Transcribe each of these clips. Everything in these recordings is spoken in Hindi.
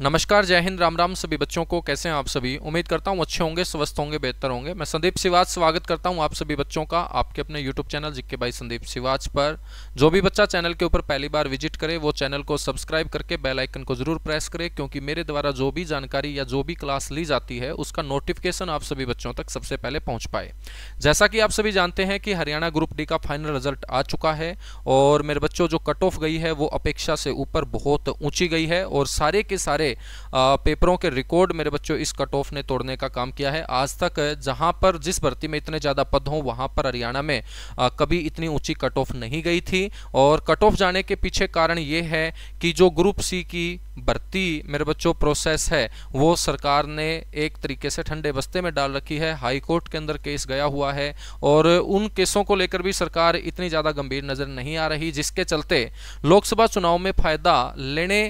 नमस्कार जय हिंद राम राम सभी बच्चों को कैसे हैं आप सभी उम्मीद करता हूं अच्छे होंगे स्वस्थ होंगे बेहतर होंगे मैं संदीप सिवाज स्वागत करता हूं आप सभी बच्चों का आपके अपने यूट्यूब चैनल जिक्के बाई संदीप सिवाज पर जो भी बच्चा चैनल के ऊपर पहली बार विजिट करे वो चैनल को सब्सक्राइब करके बेलाइकन को जरूर प्रेस करे क्योंकि मेरे द्वारा जो भी जानकारी या जो भी क्लास ली जाती है उसका नोटिफिकेशन आप सभी बच्चों तक सबसे पहले पहुँच पाए जैसा कि आप सभी जानते हैं कि हरियाणा ग्रुप डी का फाइनल रिजल्ट आ चुका है और मेरे बच्चों जो कट ऑफ गई है वो अपेक्षा से ऊपर बहुत ऊँची गई है और सारे के सारे सारे पेपरों के रिकॉर्ड मेरे बच्चों इस कट ऑफ ने तोड़ने का काम किया है आज तक जहां पर जिस भर्ती में इतने ज़्यादा पद हों वहां पर हरियाणा में कभी इतनी ऊंची कट ऑफ नहीं गई थी और कट ऑफ जाने के पीछे कारण ये है कि जो ग्रुप सी की भर्ती मेरे बच्चों प्रोसेस है वो सरकार ने एक तरीके से ठंडे बस्ते में डाल रखी है हाई कोर्ट के अंदर केस गया हुआ है और उन केसों को लेकर भी सरकार इतनी ज़्यादा गंभीर नज़र नहीं आ रही जिसके चलते लोकसभा चुनाव में फ़ायदा लेने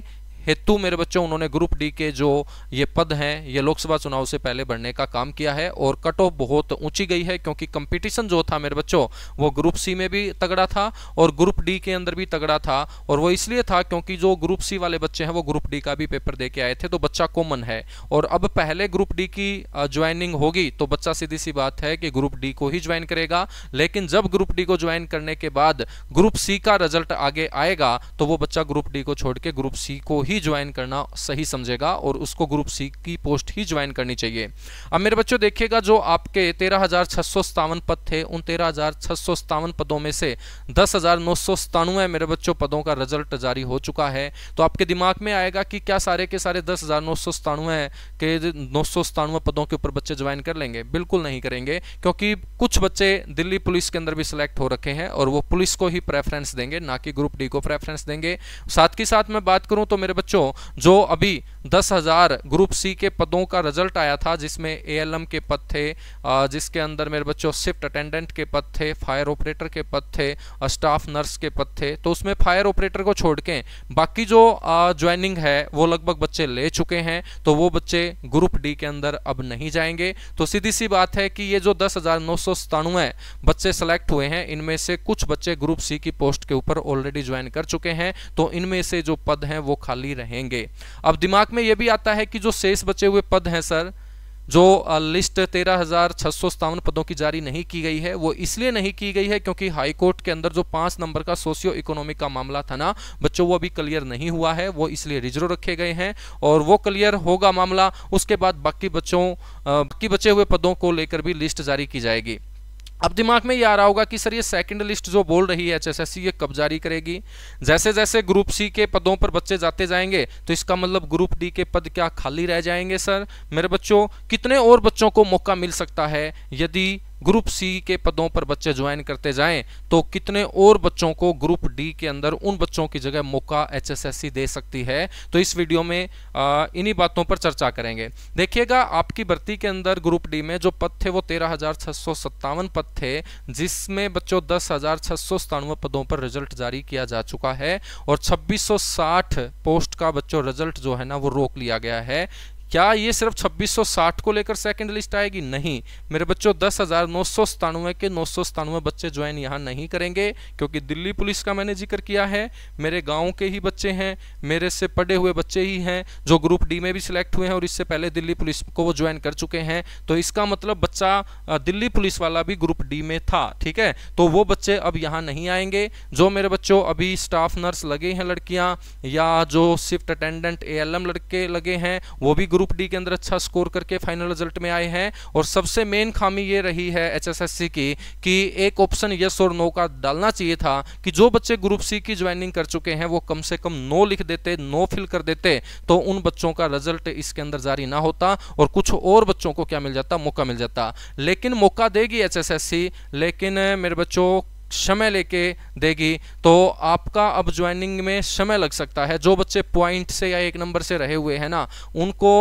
हेतु मेरे बच्चों उन्होंने ग्रुप डी के जो ये पद हैं ये लोकसभा चुनाव से पहले बढ़ने का काम किया है और कट ऑफ बहुत ऊंची गई है क्योंकि कंपटीशन जो था मेरे बच्चों वो ग्रुप सी में भी तगड़ा था और ग्रुप डी के अंदर भी तगड़ा था और वो इसलिए था क्योंकि जो ग्रुप सी वाले बच्चे हैं वो ग्रुप डी का भी पेपर दे के आए थे तो बच्चा कॉमन है और अब पहले ग्रुप डी की ज्वाइनिंग होगी तो बच्चा सीधी सी बात है कि ग्रुप डी को ही ज्वाइन करेगा लेकिन जब ग्रुप डी को ज्वाइन करने के बाद ग्रुप सी का रिजल्ट आगे आएगा तो वो बच्चा ग्रुप डी को छोड़ के ग्रुप सी को ही ही ज्वाइन करना सही समझेगा और उसको ग्रुप सी की पोस्ट ही ज्वाइन करनी चाहिए अब मेरे बच्चों देखिएगा जो आपके तेरह पद थे उन तेरह पदों में से दस मेरे बच्चों पदों का रिजल्ट जारी हो चुका है तो आपके दिमाग में आएगा कि क्या सारे के सारे दस हज़ार नौ सौ सतानवे के नौ सौ सतानवे पदों के ऊपर बच्चे ज्वाइन कर लेंगे बिल्कुल नहीं करेंगे क्योंकि कुछ बच्चे दिल्ली पुलिस के अंदर भी सिलेक्ट हो रखे हैं और वो पुलिस को ही प्रेफरेंस देंगे ना कि ग्रुप डी को प्रेफरेंस देंगे साथ ही साथ मैं बात करूं तो मेरे बच्चे बच्चों जो अभी दस हज़ार ग्रुप सी के पदों का रिजल्ट आया था जिसमें एएलएम के पद थे जिसके अंदर मेरे बच्चों शिफ्ट अटेंडेंट के पद थे फायर ऑपरेटर के पद थे स्टाफ नर्स के पद थे तो उसमें फायर ऑपरेटर को छोड़ के बाकी जो ज्वाइनिंग है वो लगभग बच्चे ले चुके हैं तो वो बच्चे ग्रुप डी के अंदर अब नहीं जाएंगे तो सीधी सी बात है कि ये जो दस बच्चे सेलेक्ट हुए हैं इनमें से कुछ बच्चे ग्रुप सी की पोस्ट के ऊपर ऑलरेडी ज्वाइन कर चुके हैं तो इनमें से जो पद हैं वो खाली रहेंगे अब दिमाग तलाक में यह भी आता है कि जो शेष बचे हुए पद हैं सर जो लिस्ट तेरह हजार छह सौ सत्तावन पदों की जारी नहीं की गई है वो इसलिए नहीं की गई है क्योंकि हाईकोर्ट के अंदर जो पांच नंबर का सोशियो इकोनॉमिक का मामला था ना बच्चों वो अभी क्लियर नहीं हुआ है वो इसलिए रिजर्व रखे गए हैं और वो क्लियर होगा मामला उसके बाद बाकी बच्चों बाकी बचे हुए पदों को लेकर भी लिस्ट जारी की जाएगी अब दिमाग में ये आ रहा होगा कि सर ये सेकंड लिस्ट जो बोल रही है एचएसएससी ये कब जारी करेगी जैसे जैसे ग्रुप सी के पदों पर बच्चे जाते जाएंगे तो इसका मतलब ग्रुप डी के पद क्या खाली रह जाएंगे सर मेरे बच्चों कितने और बच्चों को मौका मिल सकता है यदि ग्रुप सी के पदों पर बच्चे ज्वाइन करते जाएं तो कितने और बच्चों को ग्रुप डी के अंदर उन बच्चों की जगह मौका एचएसएससी दे सकती है तो इस वीडियो में इन्हीं बातों पर चर्चा करेंगे देखिएगा आपकी भर्ती के अंदर ग्रुप डी में जो पद थे वो तेरह पद थे जिसमें बच्चों दस पदों पर रिजल्ट जारी किया जा चुका है और छब्बीस पोस्ट का बच्चों रिजल्ट जो है ना वो रोक लिया गया है क्या ये सिर्फ 2660 को लेकर सेकंड लिस्ट आएगी नहीं मेरे बच्चों दस हज़ार नौ सौ सतानवे के नौ सौ सतानवे बच्चे ज्वाइन यहाँ नहीं करेंगे क्योंकि दिल्ली पुलिस का मैंने जिक्र किया है मेरे गाँव के ही बच्चे हैं मेरे से पढ़े हुए बच्चे ही हैं जो ग्रुप डी में भी सिलेक्ट हुए हैं और इससे पहले दिल्ली पुलिस को वो ज्वाइन कर चुके हैं तो इसका मतलब बच्चा दिल्ली पुलिस वाला भी ग्रुप डी में था ठीक है तो वो बच्चे अब यहाँ नहीं आएंगे जो मेरे बच्चों अभी स्टाफ नर्स लगे हैं लड़कियाँ या जो शिफ्ट अटेंडेंट ए लड़के लगे हैं वो भी ग्रुप डी के अंदर अच्छा स्कोर करके फाइनल रिजल्ट में आए हैं और सबसे मेन खामी ये रही है एचएसएससी की कि एक ऑप्शन यस और नो का डालना चाहिए था कि जो बच्चे ग्रुप सी की ज्वाइनिंग कर चुके हैं वो कम से कम नो लिख देते नो फिल कर देते तो उन बच्चों का रिजल्ट इसके अंदर जारी ना होता और कुछ और बच्चों को क्या मिल जाता मौका मिल जाता लेकिन मौका देगी एच लेकिन मेरे बच्चों समय लेके देगी तो आपका अब ज्वाइनिंग में समय लग सकता है जो बच्चे पॉइंट से या एक नंबर से रहे हुए हैं ना उनको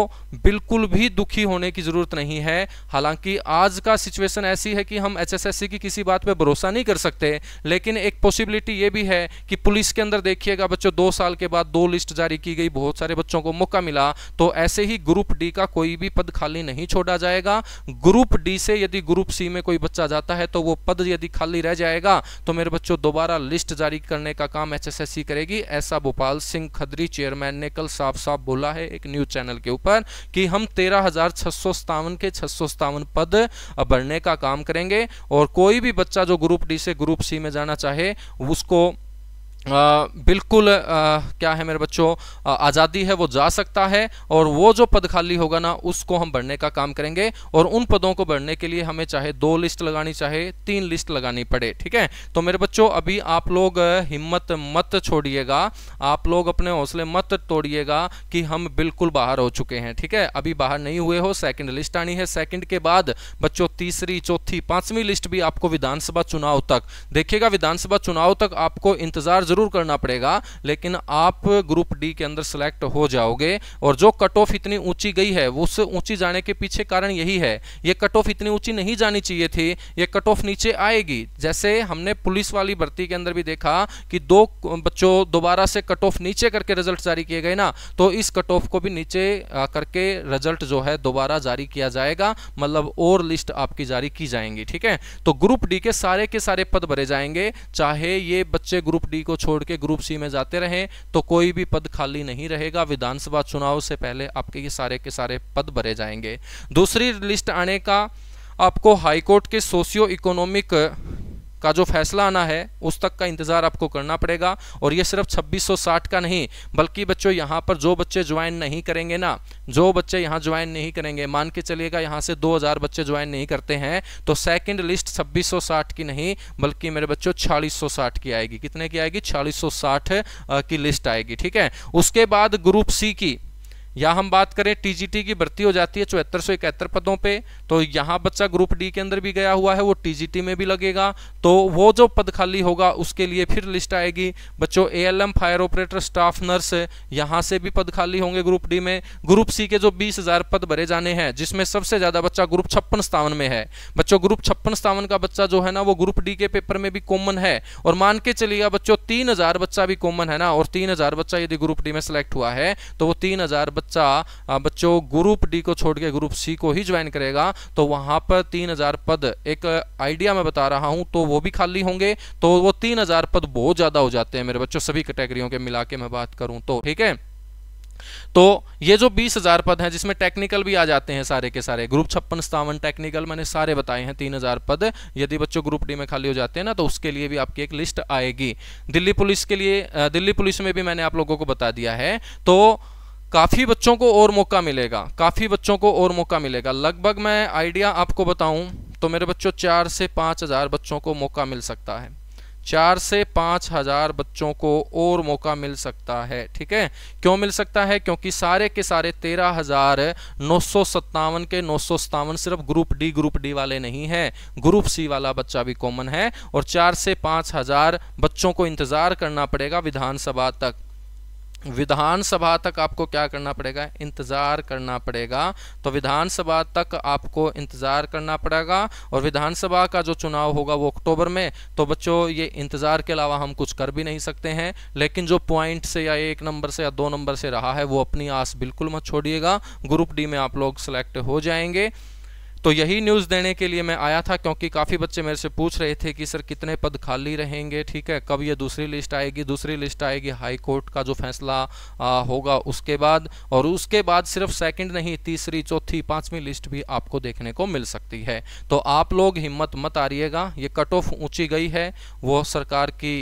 बिल्कुल भी दुखी होने की ज़रूरत नहीं है हालांकि आज का सिचुएशन ऐसी है कि हम एचएसएससी की किसी बात पे भरोसा नहीं कर सकते लेकिन एक पॉसिबिलिटी ये भी है कि पुलिस के अंदर देखिएगा बच्चों दो साल के बाद दो लिस्ट जारी की गई बहुत सारे बच्चों को मौका मिला तो ऐसे ही ग्रुप डी का कोई भी पद खाली नहीं छोड़ा जाएगा ग्रुप डी से यदि ग्रुप सी में कोई बच्चा जाता है तो वो पद यदि खाली रह जाएगा होगा तो मेरे बच्चों दोबारा लिस्ट जारी करने का काम एचएसएससी करेगी ऐसा भोपाल सिंह खदरी चेयरमैन ने कल साफ साफ बोला है एक न्यूज चैनल के ऊपर कि हम तेरह के छह पद भरने का काम करेंगे और कोई भी बच्चा जो ग्रुप डी से ग्रुप सी में जाना चाहे उसको आ, बिल्कुल आ, क्या है मेरे बच्चों आज़ादी है वो जा सकता है और वो जो पद खाली होगा ना उसको हम भरने का काम करेंगे और उन पदों को भरने के लिए हमें चाहे दो लिस्ट लगानी चाहे तीन लिस्ट लगानी पड़े ठीक है तो मेरे बच्चों अभी आप लोग हिम्मत मत छोड़िएगा आप लोग अपने हौसले मत तोड़िएगा कि हम बिल्कुल बाहर हो चुके हैं ठीक है अभी बाहर नहीं हुए हो सेकेंड लिस्ट आनी है सेकेंड के बाद बच्चों तीसरी चौथी पाँचवीं लिस्ट भी आपको विधानसभा चुनाव तक देखिएगा विधानसभा चुनाव तक आपको इंतजार ज़रूर करना पड़ेगा लेकिन आप ग्रुप डी के अंदर सेलेक्ट हो जाओगे और जो कट ऑफ इतनी ऊंची गई है उस ऊंची जाने के पीछे कारण यही है ये कट ऑफ इतनी ऊंची नहीं जानी चाहिए थी ये कट ऑफ नीचे आएगी जैसे हमने पुलिस वाली भर्ती के अंदर भी देखा कि दो बच्चों दोबारा से कट ऑफ नीचे करके रिजल्ट जारी किए गए ना तो इस कट ऑफ को भी नीचे करके रिजल्ट जो है दोबारा जारी किया जाएगा मतलब और लिस्ट आपकी जारी की जाएंगी ठीक है तो ग्रुप डी के सारे के सारे पद भरे जाएंगे चाहे ये बच्चे ग्रुप डी को छोड़ के ग्रुप सी में जाते रहें तो कोई भी पद खाली नहीं रहेगा विधानसभा चुनाव से पहले आपके ये सारे के सारे पद भरे जाएंगे दूसरी लिस्ट आने का आपको हाईकोर्ट के सोशियो इकोनॉमिक का जो फैसला आना है उस तक का इंतज़ार आपको करना पड़ेगा और ये सिर्फ 2660 का नहीं बल्कि बच्चों यहाँ पर जो बच्चे ज्वाइन नहीं करेंगे ना जो बच्चे यहाँ ज्वाइन नहीं करेंगे मान के चलिएगा यहाँ से 2000 बच्चे ज्वाइन नहीं करते हैं तो सेकंड लिस्ट 2660 की नहीं बल्कि मेरे बच्चों छालीस की आएगी कितने की आएगी छालीस की लिस्ट आएगी ठीक है उसके बाद ग्रुप सी की या हम बात करें टीजीटी की भर्ती हो जाती है चौहत्तर सौ इकहत्तर पदों पे तो यहाँ बच्चा ग्रुप डी के अंदर भी गया हुआ है वो टीजीटी में भी लगेगा तो वो जो पद खाली होगा उसके लिए फिर लिस्ट आएगी बच्चों ALM fire operator staff nurse यहाँ से भी पद खाली होंगे ग्रुप डी में ग्रुप सी के जो बीस हजार पद भरे जाने हैं जिसमें सबसे ज़्यादा बच्चा ग्रुप छप्पन सतावन में है बच्चों ग्रुप छप्पन स्तावन का बच्चा जो है ना वो ग्रुप डी के पेपर में भी कॉमन है और मान के चलिएगा बच्चों तीन हजार बच्चा भी कॉमन है ना और तीन हजार बच्चा यदि ग्रुप डी में सेलेक्ट हुआ है तो वो तीन हजार बच्चा बच्चों ग्रुप डी को छोड़ के ग्रुप सी को ही ज्वाइन करेगा तो वहां पर 3000 पद एक आइडिया मैं बता रहा हूं तो वो भी खाली होंगे तो वो 3000 पद बहुत ज़्यादा हो जाते हैं मेरे बच्चों सभी कैटेगरियों के मिला के मैं बात करूं तो ठीक है तो ये जो बीस हजार पद हैं जिसमें टेक्निकल भी आ जाते हैं सारे के सारे ग्रुप छप्पन सतावन टेक्निकल मैंने सारे बताए हैं तीन हजार पद यदि बच्चों ग्रुप डी में खाली हो जाते हैं ना तो उसके लिए भी आपकी एक लिस्ट आएगी दिल्ली पुलिस के लिए दिल्ली पुलिस में भी मैंने आप लोगों को बता दिया है तो काफ़ी बच्चों को और मौका मिलेगा काफ़ी बच्चों को और मौका मिलेगा लगभग मैं आइडिया आपको बताऊं तो मेरे बच्चों चार से पाँच हज़ार बच्चों को मौका मिल सकता है चार से पाँच हज़ार बच्चों को और मौका मिल सकता है ठीक है क्यों मिल सकता है क्योंकि सारे के सारे तेरह हज़ार नौ सौ सत्तावन के नौ सौ सत्तावन सिर्फ ग्रुप डी ग्रुप डी वाले नहीं है ग्रुप सी वाला बच्चा भी कॉमन है और चार से पाँच हज़ार बच्चों को इंतज़ार करना पड़ेगा विधानसभा तक विधानसभा तक आपको क्या करना पड़ेगा इंतज़ार करना पड़ेगा तो विधानसभा तक आपको इंतज़ार करना पड़ेगा और विधानसभा का जो चुनाव होगा वो अक्टूबर में तो बच्चों ये इंतज़ार के अलावा हम कुछ कर भी नहीं सकते हैं लेकिन जो पॉइंट से या एक नंबर से या दो नंबर से रहा है वो अपनी आस बिल्कुल मत छोड़िएगा ग्रुप डी में आप लोग सेलेक्ट हो जाएंगे तो यही न्यूज़ देने के लिए मैं आया था क्योंकि काफ़ी बच्चे मेरे से पूछ रहे थे कि सर कितने पद खाली रहेंगे ठीक है कब ये दूसरी लिस्ट आएगी दूसरी लिस्ट आएगी हाई कोर्ट का जो फैसला आ, होगा उसके बाद और उसके बाद सिर्फ सेकंड नहीं तीसरी चौथी पांचवी लिस्ट भी आपको देखने को मिल सकती है तो आप लोग हिम्मत मत हारिएगा ये कट ऑफ ऊँची गई है वो सरकार की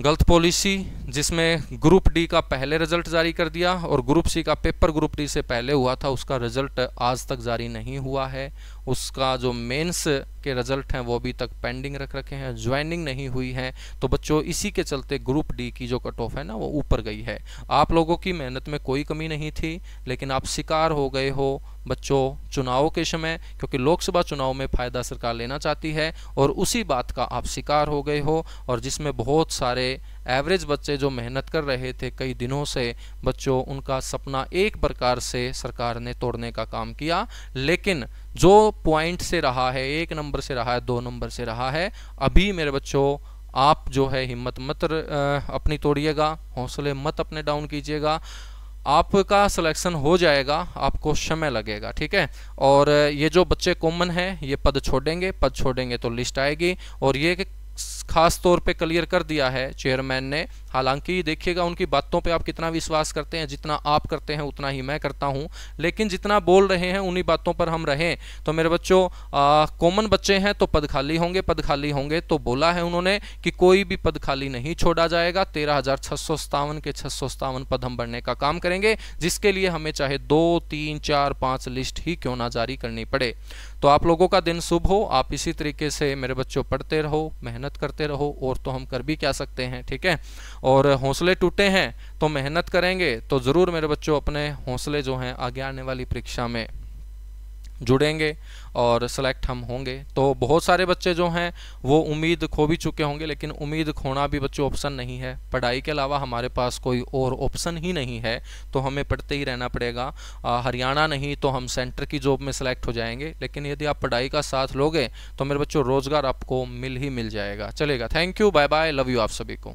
गलत पॉलिसी जिसमें ग्रुप डी का पहले रिजल्ट जारी कर दिया और ग्रुप सी का पेपर ग्रुप डी से पहले हुआ था उसका रिजल्ट आज तक जारी नहीं हुआ है उसका जो मेंस के रिजल्ट हैं वो अभी तक पेंडिंग रख रखे हैं ज्वाइनिंग नहीं हुई है तो बच्चों इसी के चलते ग्रुप डी की जो कट ऑफ है ना वो ऊपर गई है आप लोगों की मेहनत में कोई कमी नहीं थी लेकिन आप शिकार हो गए हो बच्चों चुनाव के समय क्योंकि लोकसभा चुनाव में फ़ायदा सरकार लेना चाहती है और उसी बात का आप शिकार हो गए हो और जिसमें बहुत सारे एवरेज बच्चे जो मेहनत कर रहे थे कई दिनों से बच्चों उनका सपना एक प्रकार से सरकार ने तोड़ने का काम किया लेकिन जो पॉइंट से रहा है एक नंबर से रहा है दो नंबर से रहा है अभी मेरे बच्चों आप जो है हिम्मत मत अपनी तोड़िएगा हौसले मत अपने डाउन कीजिएगा आपका सिलेक्शन हो जाएगा आपको समय लगेगा ठीक है और ये जो बच्चे कॉमन हैं ये पद छोड़ेंगे पद छोड़ेंगे तो लिस्ट आएगी और ये खास तौर पे क्लियर कर दिया है चेयरमैन ने हालांकि देखिएगा उनकी बातों पे आप कितना विश्वास करते हैं जितना आप करते हैं उतना ही मैं करता हूं लेकिन जितना बोल रहे हैं उन्हीं बातों पर हम रहें तो मेरे बच्चों कॉमन बच्चे हैं तो पद खाली होंगे पद खाली होंगे तो बोला है उन्होंने कि कोई भी पद खाली नहीं छोड़ा जाएगा तेरह के छह पद हम भरने का काम करेंगे जिसके लिए हमें चाहे दो तीन चार पाँच लिस्ट ही क्यों ना जारी करनी पड़े तो आप लोगों का दिन शुभ हो आप इसी तरीके से मेरे बच्चों पढ़ते रहो मेहनत करते रहो और तो हम कर भी क्या सकते हैं ठीक है और हौसले टूटे हैं तो मेहनत करेंगे तो ज़रूर मेरे बच्चों अपने हौसले जो हैं आगे आने वाली परीक्षा में जुड़ेंगे और सेलेक्ट हम होंगे तो बहुत सारे बच्चे जो हैं वो उम्मीद खो भी चुके होंगे लेकिन उम्मीद खोना भी बच्चों ऑप्शन नहीं है पढ़ाई के अलावा हमारे पास कोई और ऑप्शन ही नहीं है तो हमें पढ़ते ही रहना पड़ेगा हरियाणा नहीं तो हम सेंटर की जॉब में सेलेक्ट हो जाएंगे लेकिन यदि आप पढ़ाई का साथ लोगे तो मेरे बच्चों रोज़गार आपको मिल ही मिल जाएगा चलेगा thank you bye bye love you आप सभी को